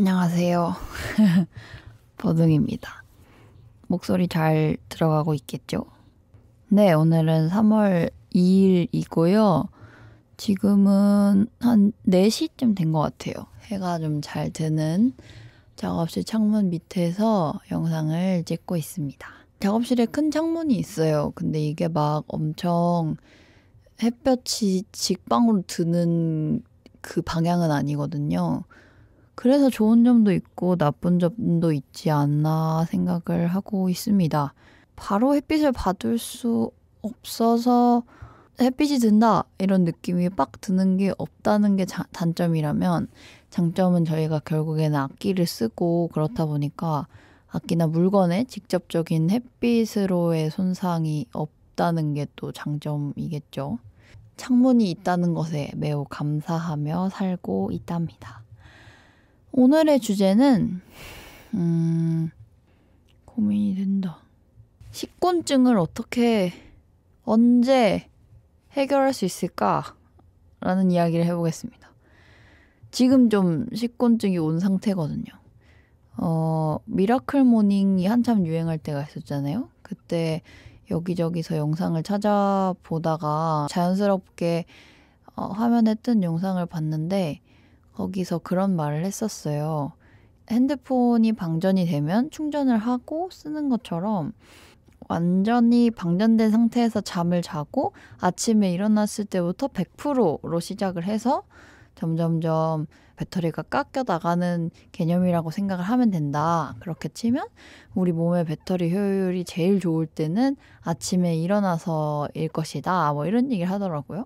안녕하세요. 버둥입니다. 목소리 잘 들어가고 있겠죠? 네, 오늘은 3월 2일이고요. 지금은 한 4시쯤 된 것 같아요. 해가 좀 잘 드는 작업실 창문 밑에서 영상을 찍고 있습니다. 작업실에 큰 창문이 있어요. 근데 이게 막 엄청 햇볕이 직방으로 드는 그 방향은 아니거든요. 그래서 좋은 점도 있고 나쁜 점도 있지 않나 생각을 하고 있습니다. 바로 햇빛을 받을 수 없어서 햇빛이 든다 이런 느낌이 빡 드는 게 없다는 게 자, 단점이라면 장점은 저희가 결국에는 악기를 쓰고 그렇다 보니까 악기나 물건에 직접적인 햇빛으로의 손상이 없다는 게 또 장점이겠죠. 창문이 있다는 것에 매우 감사하며 살고 있답니다. 오늘의 주제는 음, 고민이 된다. 식곤증을 어떻게 언제 해결할 수 있을까라는 이야기를 해보겠습니다. 지금 좀 식곤증이 온 상태거든요. 어, 미라클 모닝이 한참 유행할 때가 있었잖아요. 그때 여기저기서 영상을 찾아보다가 자연스럽게 어, 화면에 뜬 영상을 봤는데 거기서 그런 말을 했었어요. 핸드폰이 방전이 되면 충전을 하고 쓰는 것처럼 완전히 방전된 상태에서 잠을 자고 아침에 일어났을 때부터 100%로 시작을 해서 점점점 배터리가 깎여 나가는 개념이라고 생각을 하면 된다. 그렇게 치면 우리 몸의 배터리 효율이 제일 좋을 때는 아침에 일어나서일 것이다. 뭐 이런 얘기를 하더라고요.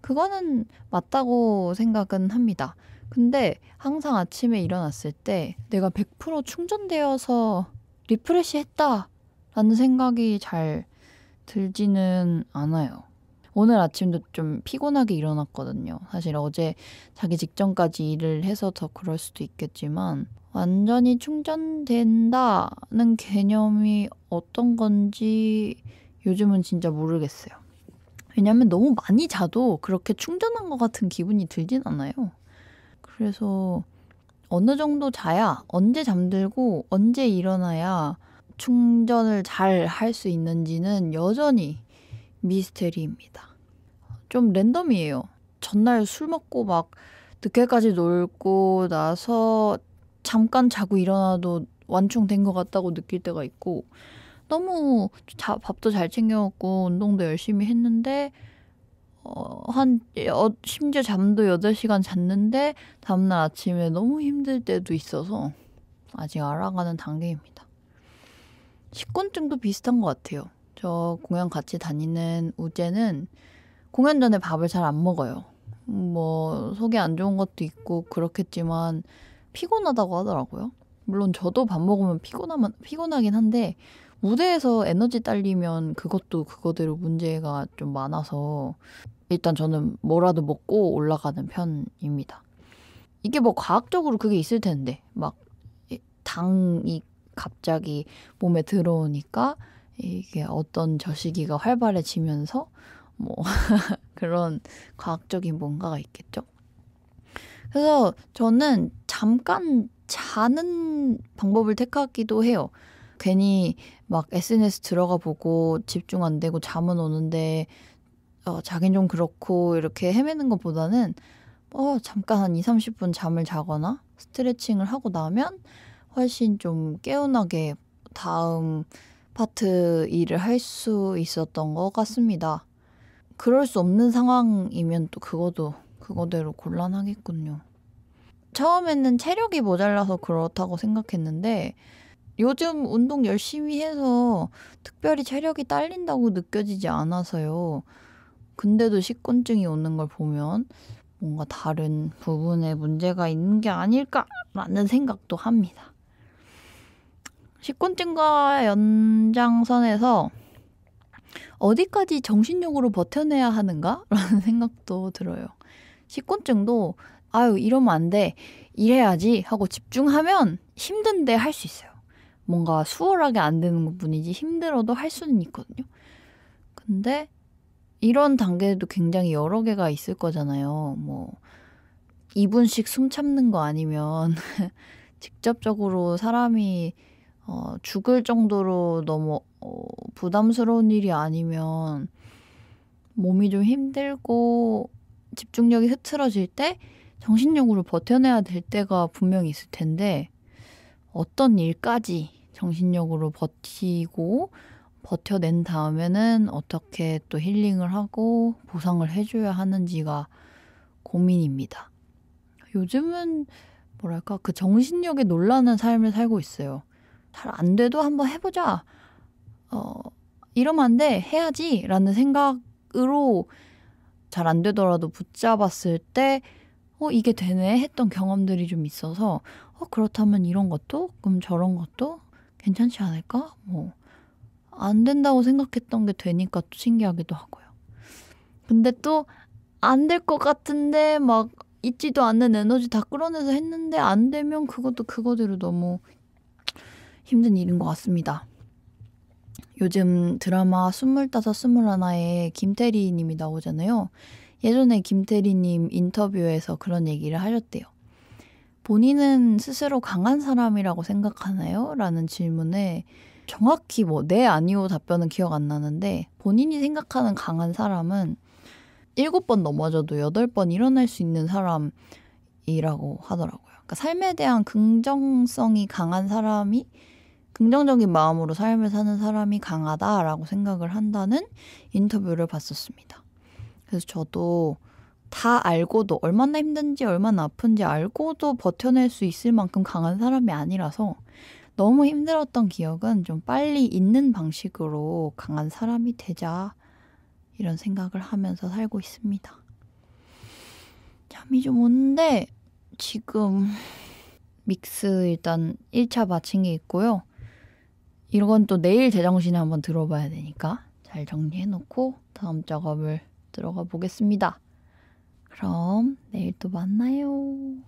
그거는 맞다고 생각은 합니다. 근데 항상 아침에 일어났을 때 내가 100% 충전되어서 리프레시 했다라는 생각이 잘 들지는 않아요. 오늘 아침도 좀 피곤하게 일어났거든요. 사실 어제 자기 직전까지 일을 해서 더 그럴 수도 있겠지만 완전히 충전된다는 개념이 어떤 건지 요즘은 진짜 모르겠어요. 왜냐면 너무 많이 자도 그렇게 충전한 것 같은 기분이 들진 않아요. 그래서 어느 정도 자야 언제 잠들고 언제 일어나야 충전을 잘 할 수 있는지는 여전히 미스테리입니다. 좀 랜덤이에요. 전날 술 먹고 막 늦게까지 놀고 나서 잠깐 자고 일어나도 완충된 것 같다고 느낄 때가 있고 너무 자, 밥도 잘 챙겨먹고 운동도 열심히 했는데 어, 한 심지어 잠도 8시간 잤는데 다음날 아침에 너무 힘들 때도 있어서 아직 알아가는 단계입니다. 식곤증도 비슷한 것 같아요. 저 공연 같이 다니는 우재는 공연 전에 밥을 잘 안 먹어요. 뭐 속이 안 좋은 것도 있고 그렇겠지만 피곤하다고 하더라고요. 물론 저도 밥 먹으면 피곤하면 피곤하긴 한데 무대에서 에너지 딸리면 그것도 그거대로 문제가 좀 많아서 일단 저는 뭐라도 먹고 올라가는 편입니다. 이게 뭐 과학적으로 그게 있을 텐데 막 당이 갑자기 몸에 들어오니까 이게 어떤 저시기가 활발해지면서 뭐 그런 과학적인 뭔가가 있겠죠. 그래서 저는 잠깐 자는 방법을 택하기도 해요. 괜히 막 SNS 들어가 보고 집중 안 되고 잠은 오는데 어, 자긴 좀 그렇고 이렇게 헤매는 것보다는 어, 잠깐 한 2, 30분 잠을 자거나 스트레칭을 하고 나면 훨씬 좀깨운하게 다음 파트 일을 할 수 있었던 것 같습니다. 그럴 수 없는 상황이면 또 그것도 그거대로 곤란하겠군요. 처음에는 체력이 모자라서 그렇다고 생각했는데 요즘 운동 열심히 해서 특별히 체력이 딸린다고 느껴지지 않아서요. 근데도 식곤증이 오는 걸 보면 뭔가 다른 부분에 문제가 있는 게 아닐까라는 생각도 합니다. 식곤증과 연장선에서 어디까지 정신력으로 버텨내야 하는가라는 생각도 들어요. 식곤증도 아유 이러면 안 돼. 이래야지 하고 집중하면 힘든데 할 수 있어요. 뭔가 수월하게 안 되는 것 뿐이지 힘들어도 할 수는 있거든요. 근데 이런 단계도 굉장히 여러 개가 있을 거잖아요. 뭐 2분씩 숨 참는 거 아니면 직접적으로 사람이 어, 죽을 정도로 너무 어, 부담스러운 일이 아니면 몸이 좀 힘들고 집중력이 흐트러질 때 정신력으로 버텨내야 될 때가 분명히 있을 텐데 어떤 일까지 정신력으로 버티고 버텨낸 다음에는 어떻게 또 힐링을 하고 보상을 해줘야 하는지가 고민입니다. 요즘은 뭐랄까 그 정신력에 놀라는 삶을 살고 있어요. 잘 안 돼도 한번 해보자. 어 이러면 안돼 해야지라는 생각으로 잘 안 되더라도 붙잡았을 때 어, 이게 되네 했던 경험들이 좀 있어서, 어, 그렇다면 이런 것도, 그럼 저런 것도 괜찮지 않을까? 뭐, 안 된다고 생각했던 게 되니까 또 신기하기도 하고요. 근데 또, 안 될 것 같은데, 막, 있지도 않는 에너지 다 끌어내서 했는데, 안 되면 그것도 그거대로 너무 힘든 일인 것 같습니다. 요즘 드라마 25, 21에 김태리 님이 나오잖아요. 예전에 김태리님 인터뷰에서 그런 얘기를 하셨대요. 본인은 스스로 강한 사람이라고 생각하나요? 라는 질문에 정확히 뭐, 네, 아니오 답변은 기억 안 나는데 본인이 생각하는 강한 사람은 일곱 번 넘어져도 여덟 번 일어날 수 있는 사람이라고 하더라고요. 그러니까 삶에 대한 긍정성이 강한 사람이 긍정적인 마음으로 삶을 사는 사람이 강하다라고 생각을 한다는 인터뷰를 봤었습니다. 그래서 저도 다 알고도 얼마나 힘든지 얼마나 아픈지 알고도 버텨낼 수 있을 만큼 강한 사람이 아니라서 너무 힘들었던 기억은 좀 빨리 있는 방식으로 강한 사람이 되자 이런 생각을 하면서 살고 있습니다. 잠이 좀 오는데 지금 믹스 일단 1차 마친 게 있고요. 이건 또 내일 제정신에 한번 들어봐야 되니까 잘 정리해놓고 다음 작업을 들어가 보겠습니다. 그럼 내일 또 만나요.